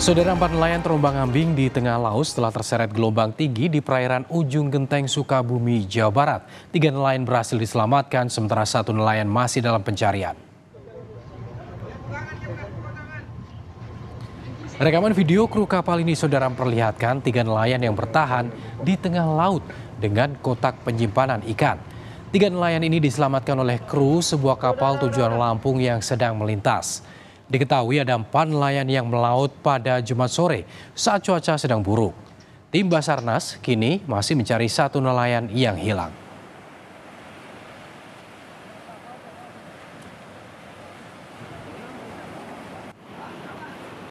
Saudara empat nelayan terombang ambing di tengah laut setelah terseret gelombang tinggi di perairan ujung genteng Sukabumi, Jawa Barat. Tiga nelayan berhasil diselamatkan, sementara satu nelayan masih dalam pencarian. Rekaman video kru kapal ini saudara memperlihatkan tiga nelayan yang bertahan di tengah laut dengan kotak penyimpanan ikan. Tiga nelayan ini diselamatkan oleh kru sebuah kapal tujuan Lampung yang sedang melintas. Diketahui ada empat nelayan yang melaut pada Jumat sore saat cuaca sedang buruk. Tim Basarnas kini masih mencari satu nelayan yang hilang.